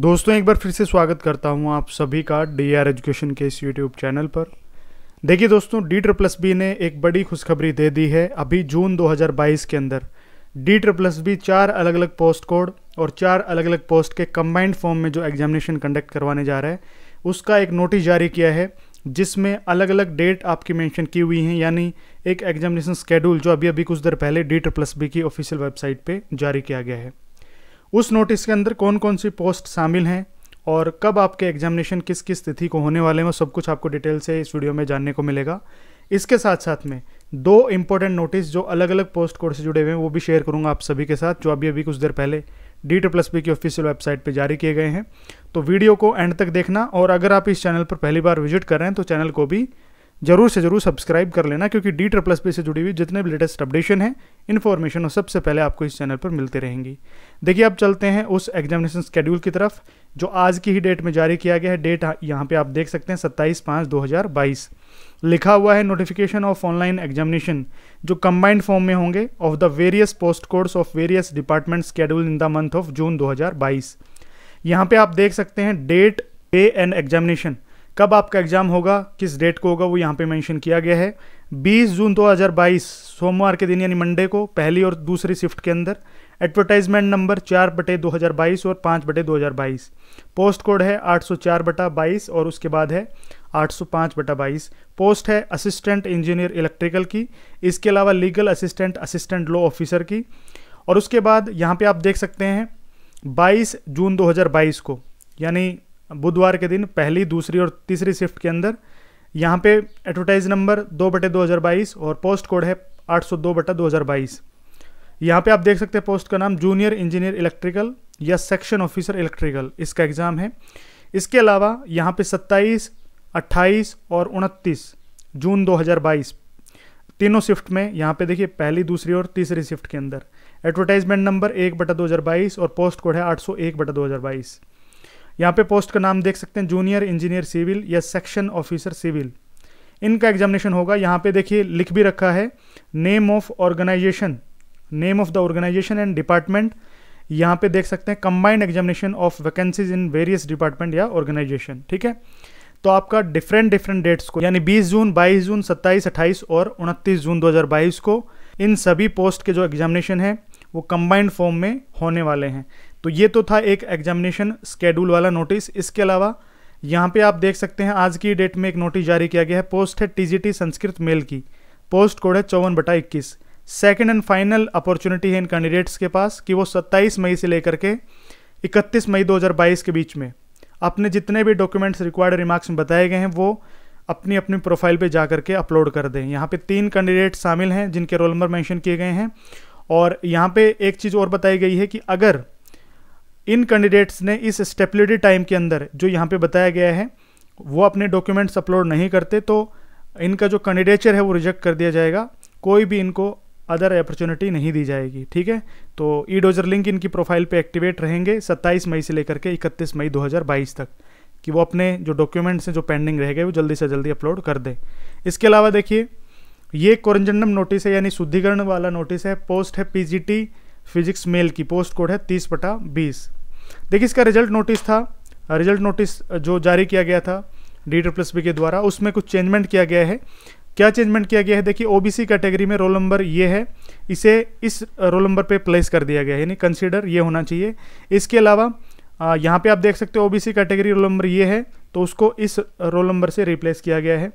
दोस्तों एक बार फिर से स्वागत करता हूं आप सभी का डी आर एजुकेशन के इस यूट्यूब चैनल पर देखिए दोस्तों डी ट्रप्लस बी ने एक बड़ी खुशखबरी दे दी है अभी जून 2022 के अंदर डी ट्रप्लस बी चार अलग अलग पोस्ट कोड और चार अलग अलग पोस्ट के कंबाइंड फॉर्म में जो एग्जामिनेशन कंडक्ट करवाने जा रहा है उसका एक नोटिस जारी किया है जिसमें अलग अलग डेट आपकी मेंशन की हुई हैं यानी एक एग्जामिनेशन स्केड्यूल जो अभी अभी कुछ देर पहले डी ट्रप्लस बी की ऑफिशियल वेबसाइट पे जारी किया गया है उस नोटिस के अंदर कौन कौन सी पोस्ट शामिल हैं और कब आपके एग्जामिनेशन किस किस तिथि को होने वाले हैं वो सब कुछ आपको डिटेल से इस वीडियो में जानने को मिलेगा इसके साथ साथ में दो इंपॉर्टेंट नोटिस जो अलग अलग पोस्ट कोड से जुड़े हुए हैं वो भी शेयर करूँगा आप सभी के साथ जो अभी अभी कुछ देर पहले डी टू प्लस बी की ऑफिशियल वेबसाइट पर जारी किए गए हैं तो वीडियो को एंड तक देखना और अगर आप इस चैनल पर पहली बार विजिट कर रहे हैं तो चैनल को भी जरूर से जरूर सब्सक्राइब कर लेना क्योंकि डी ट्रिपल एस से जुड़ी हुई जितने भी लेटेस्ट अपडेशन हैं इन्फॉर्मेशन और सबसे पहले आपको इस चैनल पर मिलते रहेंगी देखिए अब चलते हैं उस एग्जामिनेशन स्केड्यूल की तरफ जो आज की ही डेट में जारी किया गया है डेट हाँ, यहाँ पे आप देख सकते हैं सत्ताईस पाँच दो हज़ार बाईस लिखा हुआ है नोटिफिकेशन ऑफ ऑनलाइन एग्जामिनेशन जो कंबाइंड फॉर्म में होंगे of the various post codes of various department schedule in the month of June दो हज़ार बाईस यहाँ पर आप देख सकते हैं डेट डे एंड एग्जामिनेशन कब आपका एग्ज़ाम होगा किस डेट को होगा वो यहाँ पे मेंशन किया गया है 20 जून 2022 सोमवार के दिन यानी मंडे को पहली और दूसरी शिफ्ट के अंदर एडवर्टाइजमेंट नंबर चार बटे दो और पाँच बटे दो पोस्ट कोड है चार बटा बाईस और उसके बाद है पाँच बटा बाईस पोस्ट है असिस्टेंट इंजीनियर इलेक्ट्रिकल की इसके अलावा legal assistant assistant law officer की और उसके बाद यहाँ पे आप देख सकते हैं 22 जून 2022 को यानी बुधवार के दिन पहली दूसरी और तीसरी शिफ्ट के अंदर यहाँ पे एडवर्टाइज नंबर दो बटे दो हज़ार बाईस और पोस्ट कोड है आठ सौ दो बटा दो हज़ार बाईस यहाँ पे आप देख सकते हैं पोस्ट का नाम जूनियर इंजीनियर इलेक्ट्रिकल या सेक्शन ऑफिसर इलेक्ट्रिकल इसका एग्ज़ाम है इसके अलावा यहाँ पे सत्ताईस अट्ठाईस और उनतीस जून दो हज़ार बाईस तीनों शिफ्ट में यहाँ पे देखिए पहली दूसरी और तीसरी शिफ्ट के अंदर एडवर्टाइजमेंट नंबर एक बटा दो हज़ार बाईस और पोस्ट कोड है आठ सौ एक बटा दो हज़ार बाईस यहाँ पे पोस्ट का नाम देख सकते हैं जूनियर इंजीनियर सिविल या सेक्शन ऑफिसर सिविल इनका एग्जामिनेशन होगा यहाँ पे देखिए लिख भी रखा है name of organisation name of the organisation and department यहाँ पे देख सकते हैं combined examination of vacancies in various department या ऑर्गेनाइजेशन ठीक है तो आपका डिफरेंट डिफरेंट डेट्स को यानी 20 जून 22 जून 27, 28 और 29 जून 2022 को इन सभी पोस्ट के जो एग्जामिनेशन है वो कंबाइंड फॉर्म में होने वाले हैं तो ये तो था एक एग्जामिनेशन स्केड्यूल वाला नोटिस इसके अलावा यहाँ पे आप देख सकते हैं आज की डेट में एक नोटिस जारी किया गया है पोस्ट है टीजीटी संस्कृत मेल की पोस्ट कोड है चौवन बटा इक्कीस सेकेंड एंड फाइनल अपॉर्चुनिटी है इन कैंडिडेट्स के पास कि वो 27 मई से लेकर के 31 मई 2022 के बीच में अपने जितने भी डॉक्यूमेंट्स रिक्वायर्ड रिमार्क्स में बताए गए हैं वो अपनी अपनी प्रोफाइल पे जा करके अपलोड कर दें यहाँ पे तीन कैंडिडेट शामिल हैं जिनके रोल नंबर मेंशन किए गए हैं और यहाँ पे एक चीज़ और बताई गई है कि अगर इन कैंडिडेट्स ने इस स्टेबिलिटी टाइम के अंदर जो यहाँ पे बताया गया है वो अपने डॉक्यूमेंट्स अपलोड नहीं करते तो इनका जो कैंडिडेचर है वो रिजेक्ट कर दिया जाएगा कोई भी इनको अदर अपॉर्चुनिटी नहीं दी जाएगी ठीक है तो ई डोजर लिंक इनकी प्रोफाइल पे एक्टिवेट रहेंगे 27 मई से लेकर के 31 मई 2022 तक कि वो अपने जो डॉक्यूमेंट्स हैं जो पेंडिंग रह गए वो जल्दी से जल्दी अपलोड कर दें इसके अलावा देखिए ये कोरजेंडम नोटिस है यानी शुद्धिकरण वाला नोटिस है पोस्ट है पीजीटी फिजिक्स मेल की पोस्ट कोड है तीस बटा बीस देखिए इसका रिजल्ट नोटिस था रिजल्ट नोटिस जो जारी किया गया था डी प्लस बी के द्वारा उसमें कुछ चेंजमेंट किया गया है क्या चेंजमेंट किया गया है देखिए ओबीसी कैटेगरी में रोल नंबर ये है इसे इस रोल नंबर पे प्लेस कर दिया गया है यानी कंसीडर ये होना चाहिए इसके अलावा यहाँ पे आप देख सकते हो ओबीसी कैटेगरी रोल नंबर ये है तो उसको इस रोल नंबर से रिप्लेस किया गया है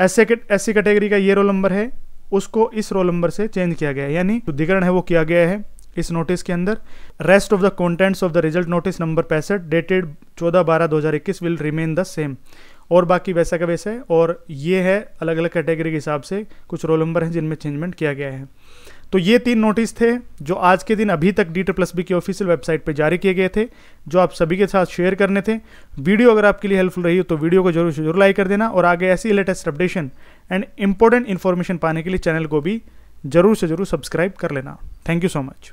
ऐसे ऐसी कैटेगरी का ये रोल नंबर है उसको इस रोल नंबर से चेंज किया गया है यानी शुद्धिकरण है वो किया गया है इस नोटिस के अंदर rest of the contents of the result notice number पैंसठ डेटेड चौदह बारह दो हज़ार इक्कीस विल रिमेन द सेम और बाकी वैसा का वैसा है और ये है अलग अलग कैटेगरी के हिसाब से कुछ रोल नंबर हैं जिनमें चेंजमेंट किया गया है तो ये तीन नोटिस थे जो आज के दिन अभी तक डी प्लस बी की ऑफिशियल वेबसाइट पर जारी किए गए थे जो आप सभी के साथ शेयर करने थे वीडियो अगर आपके लिए हेल्पफुल रही हो तो वीडियो को जरूर जरूर लाइक कर देना और आगे ऐसी latest updation and important information पाने के लिए चैनल को भी जरूर से जरूर सब्सक्राइब कर लेना थैंक यू सो मच